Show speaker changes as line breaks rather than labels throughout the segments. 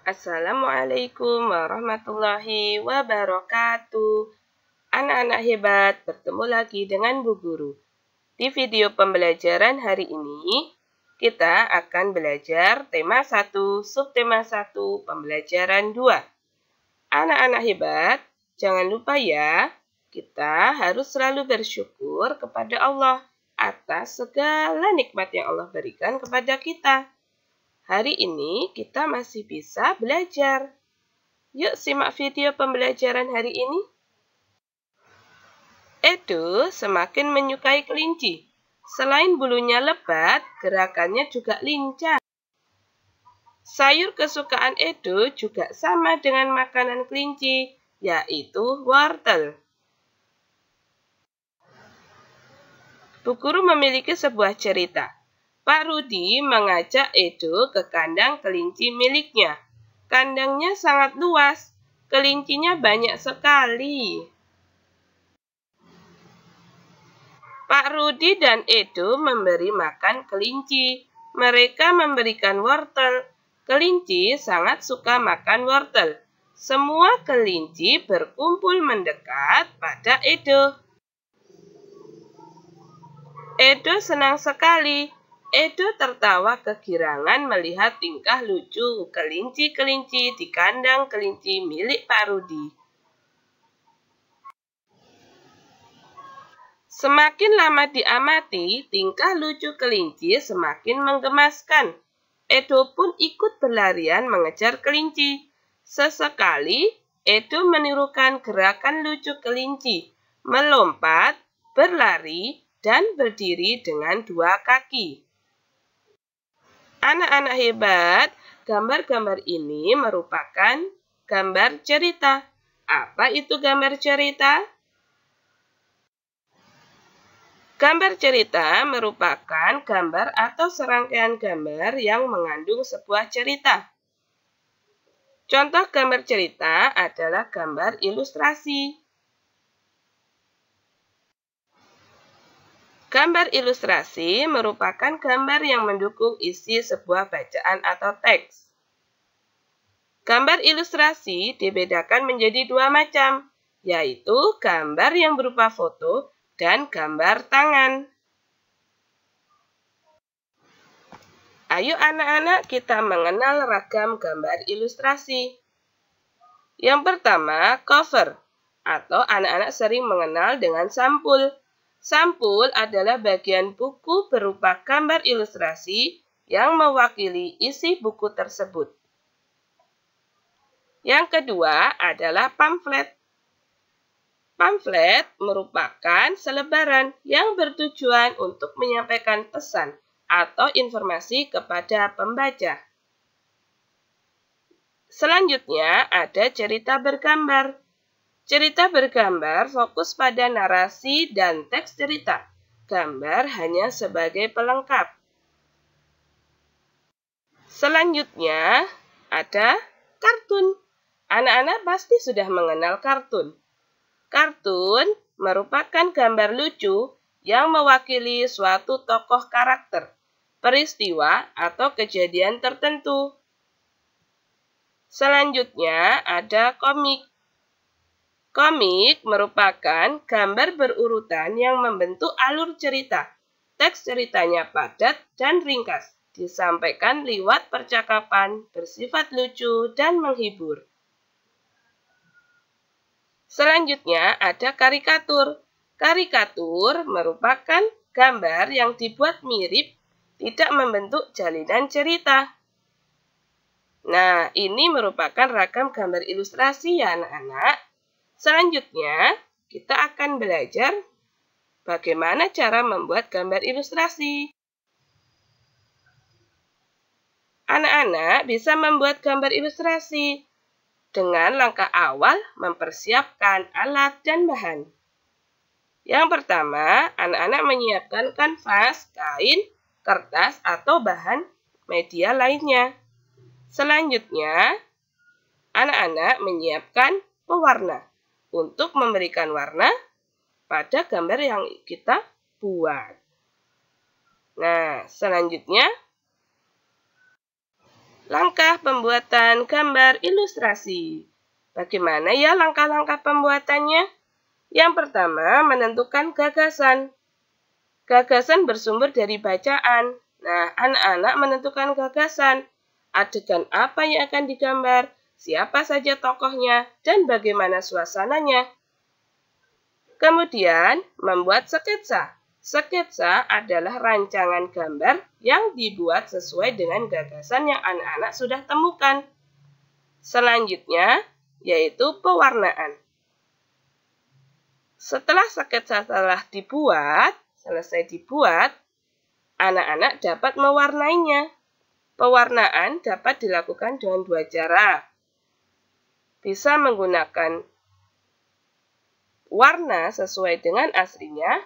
Assalamualaikum warahmatullahi wabarakatuh. Anak-anak hebat, bertemu lagi dengan Bu Guru. Di video pembelajaran hari ini, kita akan belajar tema 1, subtema 1, pembelajaran 2. Anak-anak hebat, jangan lupa ya, kita harus selalu bersyukur kepada Allah atas segala nikmat yang Allah berikan kepada kita. Hari ini kita masih bisa belajar. Yuk simak video pembelajaran hari ini. Edo semakin menyukai kelinci. Selain bulunya lebat, gerakannya juga lincah. Sayur kesukaan Edo juga sama dengan makanan kelinci, yaitu wortel. Bu Guru memiliki sebuah cerita. Pak Rudi mengajak Edo ke kandang kelinci miliknya. Kandangnya sangat luas, kelincinya banyak sekali. Pak Rudi dan Edo memberi makan kelinci. Mereka memberikan wortel. Kelinci sangat suka makan wortel. Semua kelinci berkumpul mendekat pada Edo. Edo senang sekali Edo tertawa kegirangan melihat tingkah lucu kelinci-kelinci di kandang kelinci milik Pak Rudi. Semakin lama diamati, tingkah lucu kelinci semakin menggemaskan. Edo pun ikut berlarian mengejar kelinci. Sesekali, Edo menirukan gerakan lucu kelinci, melompat, berlari, dan berdiri dengan dua kaki. Anak-anak hebat, gambar-gambar ini merupakan gambar cerita. Apa itu gambar cerita? Gambar cerita merupakan gambar atau serangkaian gambar yang mengandung sebuah cerita. Contoh gambar cerita adalah gambar ilustrasi. Gambar ilustrasi merupakan gambar yang mendukung isi sebuah bacaan atau teks. Gambar ilustrasi dibedakan menjadi dua macam, yaitu gambar yang berupa foto dan gambar tangan. Ayo anak-anak kita mengenal ragam gambar ilustrasi. Yang pertama, cover, atau anak-anak sering mengenal dengan sampul Sampul adalah bagian buku berupa gambar ilustrasi yang mewakili isi buku tersebut. Yang kedua adalah pamflet. Pamflet merupakan selebaran yang bertujuan untuk menyampaikan pesan atau informasi kepada pembaca. Selanjutnya ada cerita bergambar. Cerita bergambar fokus pada narasi dan teks cerita. Gambar hanya sebagai pelengkap. Selanjutnya ada kartun. Anak-anak pasti sudah mengenal kartun. Kartun merupakan gambar lucu yang mewakili suatu tokoh karakter, peristiwa, atau kejadian tertentu. Selanjutnya ada komik. Komik merupakan gambar berurutan yang membentuk alur cerita. Teks ceritanya padat dan ringkas, disampaikan lewat percakapan bersifat lucu dan menghibur. Selanjutnya ada karikatur. Karikatur merupakan gambar yang dibuat mirip, tidak membentuk jalinan cerita. Nah, ini merupakan ragam gambar ilustrasi ya anak-anak Selanjutnya, kita akan belajar bagaimana cara membuat gambar ilustrasi. Anak-anak bisa membuat gambar ilustrasi dengan langkah awal mempersiapkan alat dan bahan. Yang pertama, anak-anak menyiapkan kanvas, kain, kertas, atau bahan media lainnya. Selanjutnya, anak-anak menyiapkan pewarna untuk memberikan warna pada gambar yang kita buat. Nah, selanjutnya langkah pembuatan gambar ilustrasi. Bagaimana ya langkah-langkah pembuatannya? Yang pertama, menentukan gagasan. Gagasan bersumber dari bacaan. Nah, anak-anak menentukan gagasan. Adegan apa yang akan digambar? siapa saja tokohnya, dan bagaimana suasananya. Kemudian, membuat sketsa. Sketsa adalah rancangan gambar yang dibuat sesuai dengan gagasan yang anak-anak sudah temukan. Selanjutnya, yaitu pewarnaan. Setelah sketsa telah dibuat, selesai dibuat, anak-anak dapat mewarnainya. Pewarnaan dapat dilakukan dengan dua cara, bisa menggunakan warna sesuai dengan aslinya,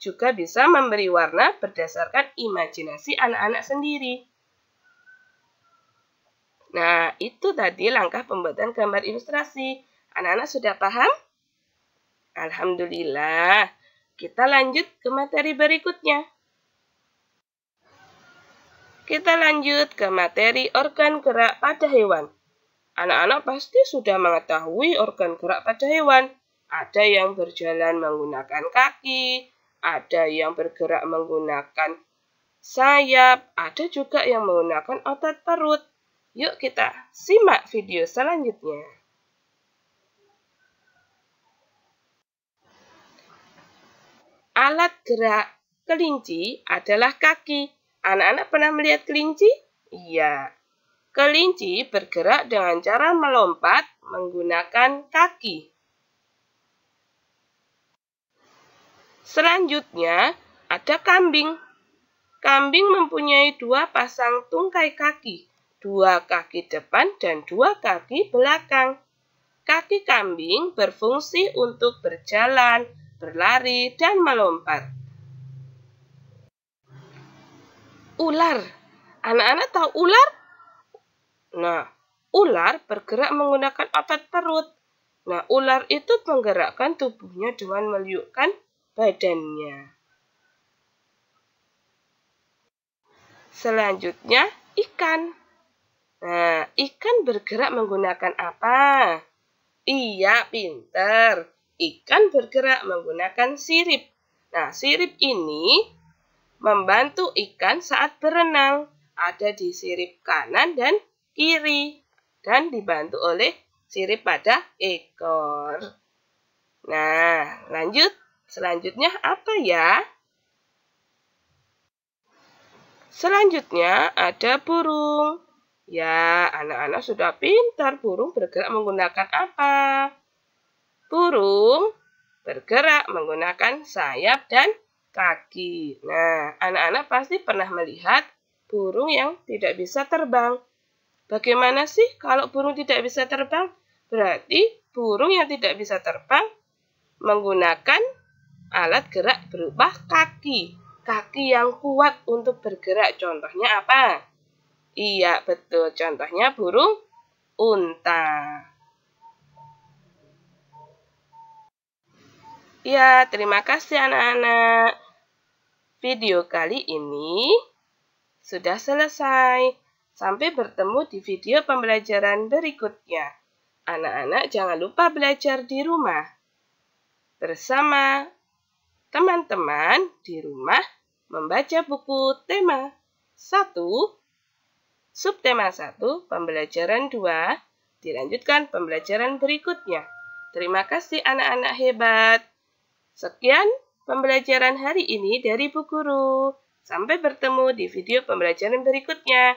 juga bisa memberi warna berdasarkan imajinasi anak-anak sendiri. Nah, itu tadi langkah pembuatan gambar ilustrasi. Anak-anak sudah paham? Alhamdulillah. Kita lanjut ke materi berikutnya. Kita lanjut ke materi organ gerak pada hewan. Anak-anak pasti sudah mengetahui organ gerak pada hewan. Ada yang berjalan menggunakan kaki, ada yang bergerak menggunakan sayap, ada juga yang menggunakan otot perut. Yuk kita simak video selanjutnya. Alat gerak kelinci adalah kaki. Anak-anak pernah melihat kelinci? Iya, Kelinci bergerak dengan cara melompat menggunakan kaki. Selanjutnya, ada kambing. Kambing mempunyai dua pasang tungkai kaki, dua kaki depan dan dua kaki belakang. Kaki kambing berfungsi untuk berjalan, berlari, dan melompat. Ular. Anak-anak tahu ular? Nah, ular bergerak menggunakan otot perut. Nah, ular itu menggerakkan tubuhnya dengan meliukkan badannya. Selanjutnya, ikan. Nah, ikan bergerak menggunakan apa? Iya, pinter. Ikan bergerak menggunakan sirip. Nah, sirip ini membantu ikan saat berenang. Ada di sirip kanan dan kiri dan dibantu oleh sirip pada ekor. Hmm. Nah, lanjut. Selanjutnya apa ya? Selanjutnya ada burung. Ya, anak-anak sudah pintar burung bergerak menggunakan apa? Burung bergerak menggunakan sayap dan kaki. Nah, anak-anak pasti pernah melihat burung yang tidak bisa terbang. Bagaimana sih kalau burung tidak bisa terbang? Berarti burung yang tidak bisa terbang menggunakan alat gerak berupa kaki. Kaki yang kuat untuk bergerak. Contohnya apa? Iya, betul. Contohnya burung unta. Ya, terima kasih anak-anak. Video kali ini sudah selesai. Sampai bertemu di video pembelajaran berikutnya. Anak-anak jangan lupa belajar di rumah. Bersama teman-teman di rumah membaca buku tema 1, subtema 1, pembelajaran 2, dilanjutkan pembelajaran berikutnya. Terima kasih anak-anak hebat. Sekian pembelajaran hari ini dari Bu Guru. Sampai bertemu di video pembelajaran berikutnya.